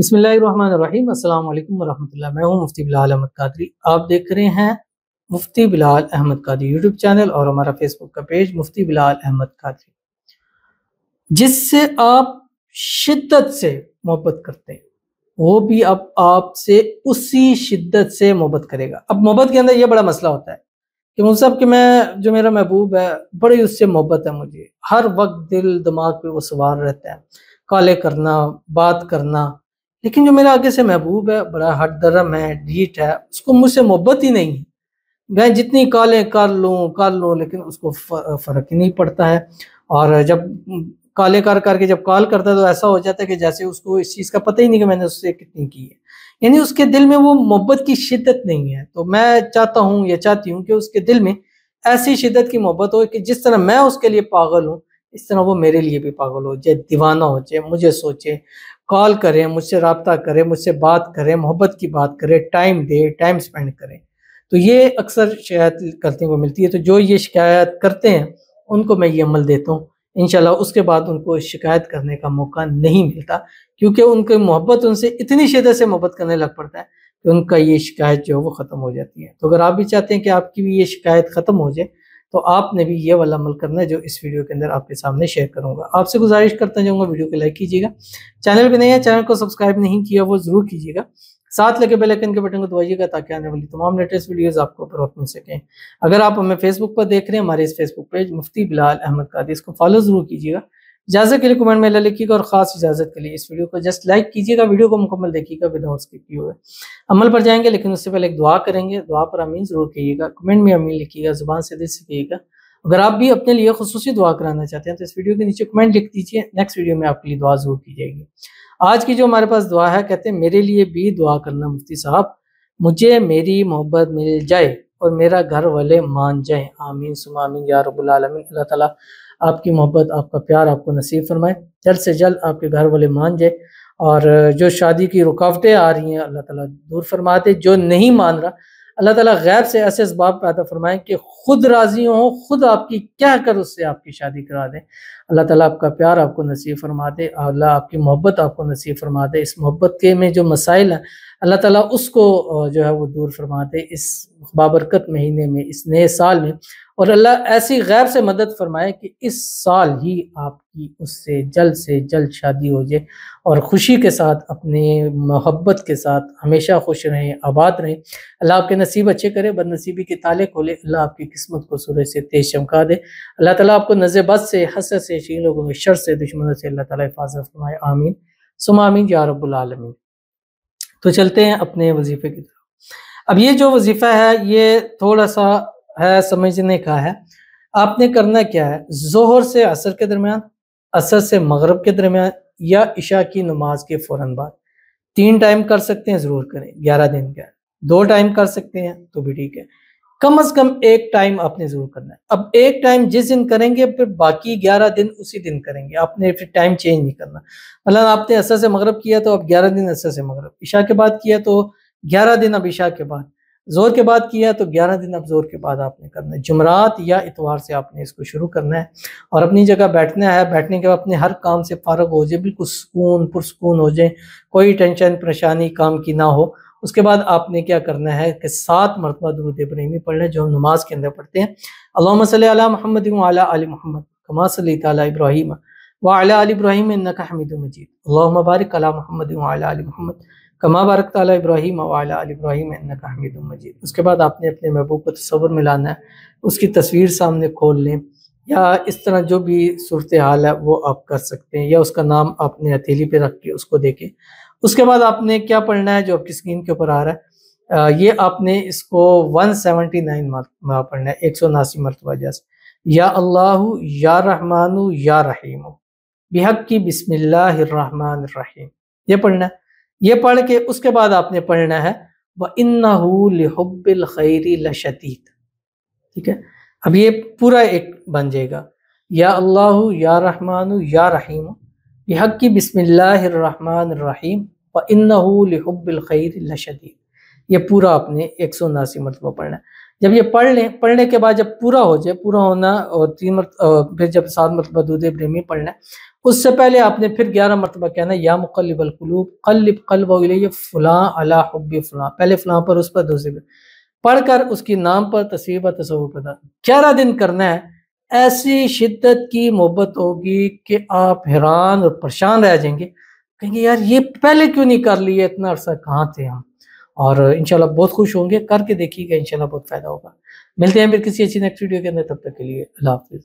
بسم اللہ الرحمن الرحیم السلام علیکم ورحمۃ اللہ میں ہوں مفتی بلال احمد قادری آپ دیکھ رہے ہیں مفتی بلال احمد قادری یوٹیوب چینل اور ہمارا فیس بک کا پیج مفتی بلال احمد قادری جس سے آپ شدت سے محبت کرتے ہیں وہ بھی اب آپ سے اسی شدت سے محبت کرے گا اب محبت کے اندر یہ بڑا مسئلہ ہوتا ہے کہ مصحف کہ میں جو میرا محبوب ہے بڑی اس سے محبت ہے مجھے ہر وقت دل دماغ پہ وہ سوار رہتا ہے کالے کرنا بات کرنا لیکن جو میرا آگے سے محبوب ہے بڑا ہٹ درم ہے ڈھیٹ ہے اس کو مجھ سے محبت ہی نہیں ہے میں جتنی کالیں کر لوں کر لوں لیکن اس کو فرق ہی نہیں پڑتا ہے اور جب کالے کر کر کے جب کال کرتا ہے تو ایسا ہو جاتا ہے کہ جیسے اس کو اس چیز کا پتہ ہی نہیں کہ میں نے اس سے کتنی کی ہے یعنی اس کے دل میں وہ محبت کی شدت نہیں ہے تو میں چاہتا ہوں یا چاہتی ہوں کہ اس کے دل میں ایسی شدت کی محبت ہو کہ جس طرح میں اس کے لیے پاگل ہوں اس طرح وہ میرے لیے بھی پاگل ہو جائے دیوانہ ہو جائے مجھے سوچے کال کریں مجھ سے رابطہ کریں مجھ سے بات کریں محبت کی بات کریں ٹائم دے ٹائم سپینڈ کریں تو یہ اکثر شکایت کرتے کو ملتی ہے تو جو یہ شکایت کرتے ہیں ان کو میں یہ عمل دیتا ہوں انشاءاللہ اس کے بعد ان کو شکایت کرنے کا موقع نہیں ملتا کیونکہ ان کے محبت ان سے اتنی شدت سے محبت کرنے لگ پڑتا ہے کہ ان کا یہ شکایت جو ہے وہ ختم ہو جاتی ہے تو اگر آپ بھی چاہتے ہیں کہ آپ کی بھی یہ شکایت ختم ہو جائے تو آپ نے بھی یہ والا عمل کرنا ہے جو اس ویڈیو کے اندر آپ کے سامنے شیئر کروں گا آپ سے گزارش کرتا جاؤں گا ویڈیو کو لائک کیجیے گا چینل پہ نہیں ہے چینل کو سبسکرائب نہیں کیا وہ ضرور کیجیے گا ساتھ لگے بیل ایکن کے بٹن کو دبائیے گا تاکہ آنے والی تمام لیٹسٹ ویڈیوز آپ کو وقت مل سکیں اگر آپ ہمیں فیس بک پر دیکھ رہے ہیں ہمارے اس Facebook page Mufti Bilal Ahmad Qadri اس کو فالو ضرور کیجیے گا اجازت کے لیے کمنٹ میں اللہ لکھیے گا اور خاص اجازت کے لیے اس ویڈیو کو جسٹ لائک کیجیے گا ویڈیو کو مکمل دیکھیے گا وداؤٹ اسکپ کیے ہوئے عمل پر جائیں گے لیکن اس سے پہلے ایک دعا کریں گے دعا پر امین ضرور کہیے گا کمنٹ میں امین لکھیے گا زبان سے دل دستیے گا اگر آپ بھی اپنے لیے خصوصی دعا کرانا چاہتے ہیں تو اس ویڈیو کے نیچے کمنٹ لکھ دیجیے نیکسٹ ویڈیو میں آپ کے لیے دعا ضرور کی جائے گی آج کی جو ہمارے پاس دعا ہے کہتے ہیں میرے لیے بھی دعا کرنا مفتی صاحب مجھے میری محبت مل جائے اور میرا گھر والے مان جائیں آمین سم آمین یا رب العالمین اللہ تعالیٰ آپ کی محبت آپ کا پیار آپ کو نصیب فرمائے جلد سے جلد آپ کے گھر والے مان جائے اور جو شادی کی رکاوٹیں آ رہی ہیں اللہ تعالیٰ دور فرماتے جو نہیں مان رہا اللہ تعالیٰ غیر سے ایسے اسباب پیدا فرمائیں کہ خود راضی ہوں خود آپ کی کہہ کر اس سے آپ کی شادی کرا دیں اللہ تعالیٰ آپ کا پیار آپ کو نصیب فرما دے اللہ آپ کی محبت آپ کو نصیب فرما دے اس محبت کے میں جو مسائل ہیں اللہ تعالیٰ اس کو جو ہے وہ دور فرما دے اس بابرکت مہینے میں اس نئے سال میں اور اللہ ایسی غیر سے مدد فرمائے کہ اس سال ہی آپ کی اس سے جلد سے جلد شادی ہو جائے اور خوشی کے ساتھ اپنے محبت کے ساتھ ہمیشہ خوش رہیں آباد رہیں اللہ آپ کے نصیب اچھے کرے بد نصیبی کے تالے کھولے اللہ آپ کی قسمت کو سورج سے تیز چمکا دے اللہ تعالیٰ آپ کو نظر بد سے حسر سے شیر لوگوں کے شر سے دشمنوں سے اللہ تعالیٰ حفاظت فرمائے آمین سم آمین یا رب العالمین تو چلتے ہیں اپنے وظیفے کی طرف اب یہ جو وظیفہ ہے یہ تھوڑا سا ہے سمجھنے کا ہے آپ نے کرنا کیا ہے زہر سے عصر کے درمیان عصر سے مغرب کے درمیان یا عشاء کی نماز کے فوراً بعد تین ٹائم کر سکتے ہیں ضرور کریں گیارہ دن کا دو ٹائم کر سکتے ہیں تو بھی ٹھیک ہے کم از کم ایک ٹائم آپ نے ضرور کرنا ہے اب ایک ٹائم جس دن کریں گے پھر باقی گیارہ دن اسی دن کریں گے آپ نے پھر ٹائم چینج نہیں کرنا اللہ آپ نے عصر سے مغرب کیا تو اب گیارہ دن عصر سے مغرب عشاء کے بعد کیا تو گیارہ دن اب عشاء کے بعد زور کے بعد کیا ہے تو گیارہ دن اب زور کے بعد آپ نے کرنا ہے جمعرات یا اتوار سے آپ نے اس کو شروع کرنا ہے اور اپنی جگہ بیٹھنا ہے بیٹھنے کے بعد اپنے ہر کام سے فارغ ہو جائے بالکل سکون پرسکون ہو جائے کوئی ٹینشن پریشانی کام کی نہ ہو اس کے بعد آپ نے کیا کرنا ہے کہ سات مرتبہ درود ابراہیمی پڑھنا ہے جو ہم نماز کے اندر پڑھتے ہیں اللہم صلی علی محمد علیٰ علیہ محمد کما صلی صلیٰ ابراہیم و آل ابراہیم انکا حمید مجید اللہم بارک علی محمد علیہ محمد کما بارک تعالیٰ ابراہیم علی ابراہیم حمید مجید اس کے بعد آپ نے اپنے محبوب کو تصور ملانا اس کی تصویر سامنے کھول لیں یا اس طرح جو بھی صورت حال ہے وہ آپ کر سکتے ہیں یا اس کا نام آپ نے ہتھیلی پہ رکھ کے اس کو دیکھیں اس کے بعد آپ نے کیا پڑھنا ہے جو آپ کی اسکرین کے اوپر آ رہا ہے یہ آپ نے اس کو ون سیونٹی نائن پڑھنا ہے ایک سو اناسی مرتبہ جیسے یا اللہ یا رحمان یا رحیم بحق کی بسم اللہ الرحمن الرحیم یہ پڑھنا ہے یہ پڑھ کے اس کے بعد آپ نے پڑھنا ہے وَإِنَّهُ لِحُبِّ الْخَيْرِ ٹھیک ہے اب یہ پورا ایک بن جائے گا یا اللہ یا رحمان یا رحیم یہ حق کی بسم اللہ الرحمن الرحیم وَإِنَّهُ لِحُبِّ الْخَيْرِ لَشَدِيد یہ پورا آپ نے ایک سو اناسی مرتبہ پڑھنا ہے جب یہ پڑھ لیں پڑھنے کے بعد جب پورا ہو جائے پورا ہونا اور تین مرتبہ پھر جب سات مرتبہ دودھ ابراہیمی پڑھنا ہے اس سے پہلے آپ نے پھر گیارہ مرتبہ کہنا یا مقلب القلوب قلب قلب قلبیہ فلاں اللہ حب فلاں پہلے فلاں پر اس پر دوسرے پر پڑھ کر اس کی نام پر تصویر پر تصور پیدا گیارہ دن کرنا ہے ایسی شدت کی محبت ہوگی کہ آپ حیران اور پریشان رہ جائیں گے کہیں گے یار یہ پہلے کیوں نہیں کر لیے اتنا عرصہ کہاں تھے ہم اور انشاءاللہ بہت خوش ہوں گے کر کے دیکھیے گا انشاءاللہ بہت فائدہ ہوگا ملتے ہیں پھر کسی اچھی نیکسٹ ویڈیو کے اندر تب تک کے لیے اللہ حافظ